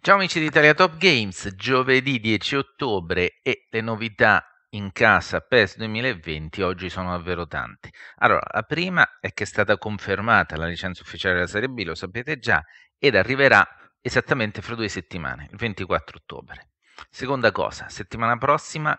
Ciao amici di Italia Top Games, giovedì 10 ottobre e le novità in casa PES 2020 oggi sono davvero tante. Allora, la prima è che è stata confermata la licenza ufficiale della Serie B, lo sapete già, ed arriverà esattamente fra due settimane, il 24 ottobre. Seconda cosa, settimana prossima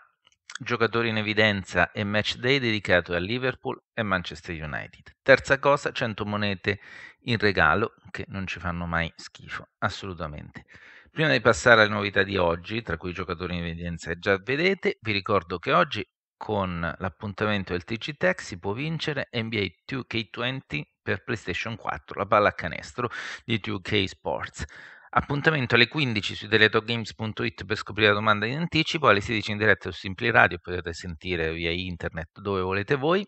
giocatori in evidenza e match day dedicato a Liverpool e Manchester United. Terza cosa, 100 monete in regalo che non ci fanno mai schifo, assolutamente. Prima di passare alle novità di oggi, tra cui i giocatori in evidenza già vedete, vi ricordo che oggi con l'appuntamento del TG Tech si può vincere NBA 2K20 per PlayStation 4, la palla a canestro di 2K Sports. Appuntamento alle 15 su deletogames.it per scoprire la domanda in anticipo, alle 16 in diretta su Simpli Radio potete sentire via internet dove volete voi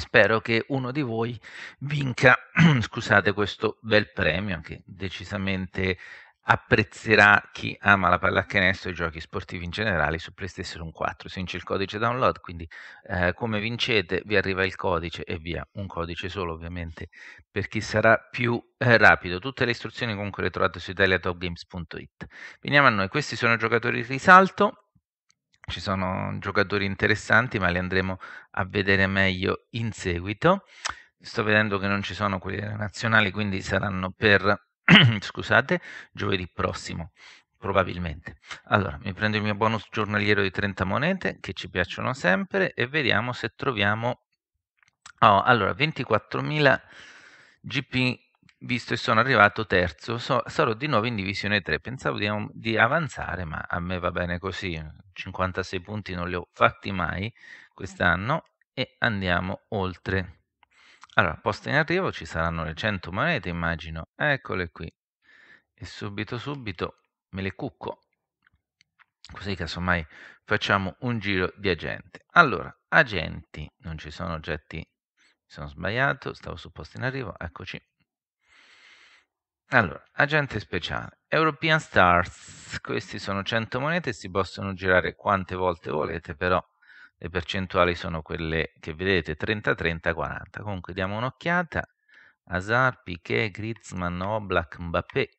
spero che uno di voi vinca, scusate, questo bel premio che decisamente apprezzerà chi ama la pallacanestro e i giochi sportivi in generale su PlayStation 4. Si vince il codice download, quindi eh, come vincete vi arriva il codice e via, un codice solo ovviamente per chi sarà più eh, rapido. Tutte le istruzioni comunque le trovate su italiatopgames.it. Veniamo a noi, questi sono i giocatori di risalto, ci sono giocatori interessanti, ma li andremo a vedere meglio in seguito. Sto vedendo che non ci sono quelli nazionali, quindi saranno per scusate, giovedì prossimo probabilmente. Allora, mi prendo il mio bonus giornaliero di 30 monete che ci piacciono sempre e vediamo se troviamo oh, allora 24.000 GP visto che sono arrivato terzo, so, sarò di nuovo in divisione 3. Pensavo di, di, avanzare, ma a me va bene così. 56 punti non li ho fatti mai quest'anno e andiamo oltre. Allora, posto in arrivo ci saranno le 100 monete, immagino. Eccole qui. E subito, subito me le cucco. Così casomai facciamo un giro di agente. Allora, agenti, non ci sono oggetti, mi sono sbagliato, stavo su posto in arrivo, eccoci allora, agente speciale, European Stars, questi sono 100 monete, si possono girare quante volte volete, però le percentuali sono quelle che vedete, 30, 30, 40. Comunque diamo un'occhiata, Hazard, Piquet, Griezmann, Oblak, Mbappé,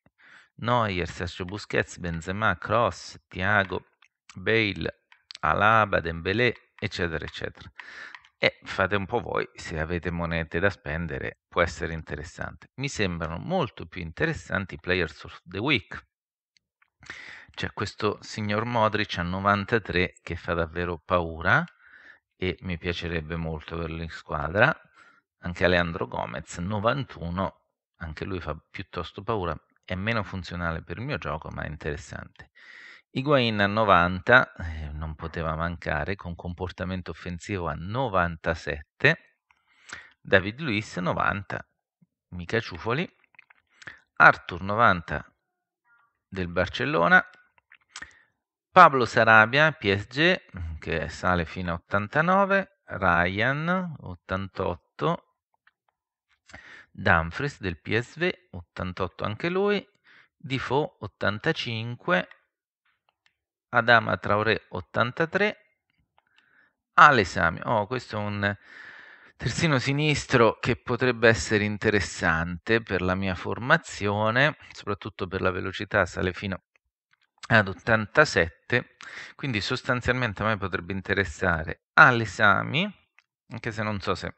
Neuer, Sergio Busquets, Benzema, Cross, Thiago, Bale, Alaba, Dembélé, eccetera, eccetera. E fate un po' voi, se avete monete da spendere, può essere interessante. Mi sembrano molto più interessanti i Players of the Week. C'è questo signor Modric a 93 che fa davvero paura e mi piacerebbe molto averlo in squadra. Anche Alejandro Gomez, 91, anche lui fa piuttosto paura, è meno funzionale per il mio gioco, ma è interessante. Higuain a 90, eh, non poteva mancare, con comportamento offensivo a 97, David Luiz 90, Mica Ciufoli, Arthur 90 del Barcellona, Pablo Sarabia PSG che sale fino a 89, Ryan 88, Dumfries del PSV 88 anche lui, Difo 85, Adama Traoré 83, all'esame. Oh, questo è un terzino sinistro che potrebbe essere interessante per la mia formazione, soprattutto per la velocità, sale fino ad 87, quindi sostanzialmente a me potrebbe interessare all'esami, anche se non so se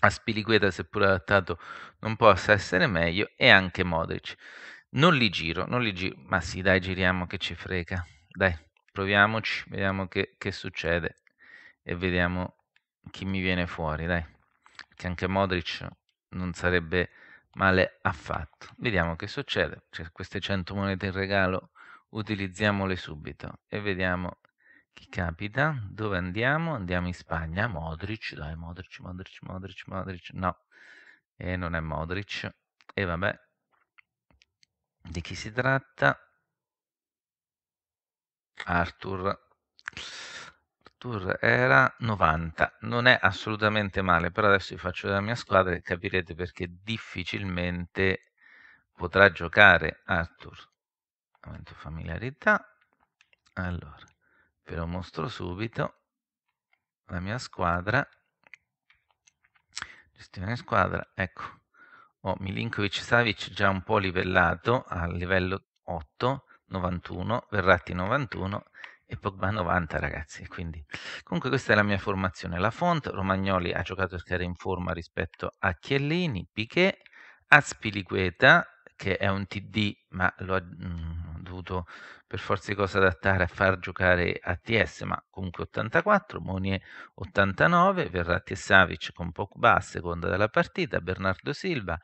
a Spiliqueta, seppur adattato, non possa essere meglio, e anche Modric. Non li giro, non li giro, ma sì dai giriamo che ci frega. Dai, proviamoci, vediamo che, che succede e vediamo chi mi viene fuori, dai. Che anche Modric non sarebbe male affatto. Vediamo che succede. C'è queste 100 monete in regalo, utilizziamole subito e vediamo chi capita. Dove andiamo? Andiamo in Spagna. Modric, dai, Modric, Modric, Modric, Modric. No, e eh, non è Modric. E vabbè, di chi si tratta? Arthur. Arthur era 90, non è assolutamente male, però adesso vi faccio vedere la mia squadra e capirete perché difficilmente potrà giocare Arthur. Momento familiarità. Allora, ve lo mostro subito. La mia squadra. Gestione squadra, ecco. Ho oh, Milinkovic Savic già un po' livellato al livello 8 91, Verratti 91 e Pogba 90 ragazzi quindi comunque questa è la mia formazione la font Romagnoli ha giocato che era in forma rispetto a Chiellini Piquet Aspiliqueta che è un TD ma lo ha mh, mm, dovuto per forza di cosa adattare a far giocare ATS ma comunque 84 Monier 89 Verratti e Savic con Pogba a seconda della partita Bernardo Silva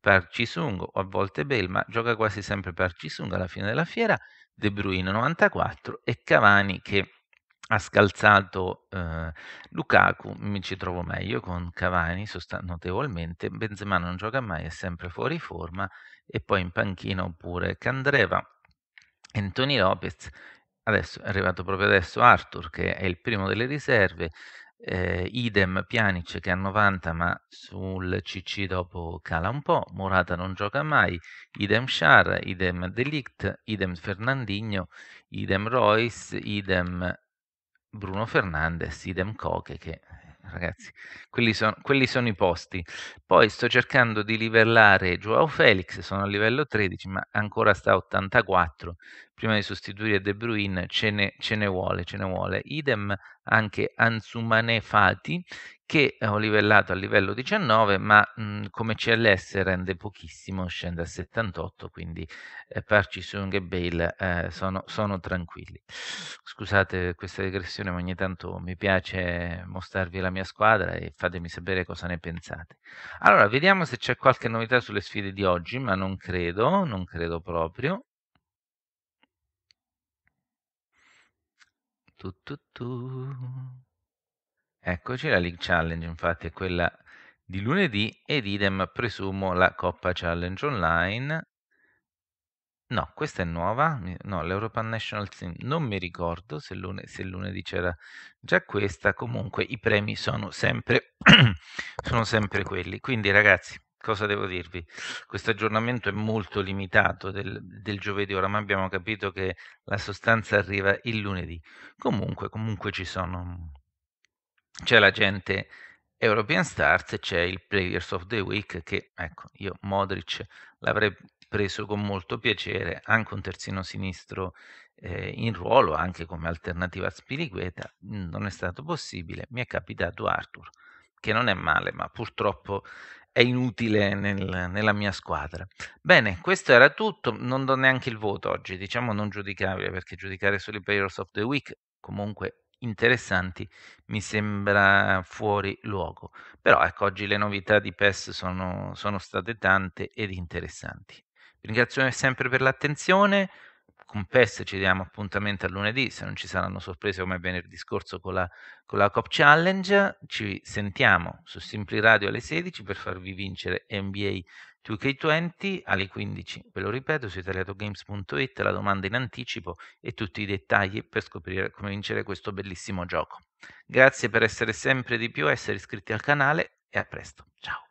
Park Ji-sung o a volte Bale, ma gioca quasi sempre Park Ji-sung alla fine della fiera, De Bruyne 94 e Cavani che ha scalzato eh, Lukaku, mi ci trovo meglio con Cavani sostan- notevolmente, Benzema non gioca mai, è sempre fuori forma e poi in panchina oppure Candreva, Anthony Lopez, adesso è arrivato proprio adesso Arthur che è il primo delle riserve, eh, idem Pjanic che ha 90 ma sul CC dopo cala un po', Morata non gioca mai, idem Shar, idem Delict, idem Fernandinho, idem Royce, idem Bruno Fernandez, idem Coche che ragazzi, quelli, son, quelli sono i posti. Poi sto cercando di livellare Joao Felix, sono a livello 13, ma ancora sta a 84, prima di sostituire De Bruyne ce ne, ce ne vuole, ce ne vuole. Idem anche Anzumane Fati che ho livellato a livello 19 ma mh, mhmm, come CLS rende pochissimo, scende a 78 quindi eh, Parci Sung e Bale eh, sono, sono, tranquilli scusate questa digressione ma ogni tanto mi piace mostrarvi la mia squadra e fatemi sapere cosa ne pensate allora vediamo se c'è qualche novità sulle sfide di oggi ma non credo, non credo proprio Tu, tu, tu. Eccoci la League Challenge, infatti è quella di lunedì ed idem presumo la Coppa Challenge online. No, questa è nuova, no, l'European National Team non mi ricordo se, lune, se lunedì c'era già questa, comunque i premi sono sempre, sono sempre quelli. Quindi ragazzi, cosa devo dirvi? Questo aggiornamento è molto limitato del, del, giovedì, oramai abbiamo capito che la sostanza arriva il lunedì. Comunque, comunque ci sono, mm, c'è la gente European Stars e c'è il Players of the Week che, ecco, io Modric l'avrei preso con molto piacere, anche un terzino sinistro eh, in ruolo, anche come alternativa a Spirigueta, mm, non è stato possibile, mi è capitato Arthur che non è male, ma purtroppo è inutile nel, nella mia squadra. Bene, questo era tutto, non do neanche il voto oggi, diciamo non giudicabile, perché giudicare solo i Players of the Week comunque interessanti mi sembra fuori luogo. Però ecco, oggi le novità di PES sono, sono state tante ed interessanti. Vi ringrazio sempre per l'attenzione con PES ci diamo appuntamento a lunedì, se non ci saranno sorprese come venerdì scorso con la, con la Cop Challenge, ci sentiamo su Simpli Radio alle 16 per farvi vincere NBA 2K20 alle 15, ve lo ripeto, su italiatogames.it la domanda in anticipo e tutti i dettagli per scoprire come vincere questo bellissimo gioco. Grazie per essere sempre di più, essere iscritti al canale e a presto, ciao!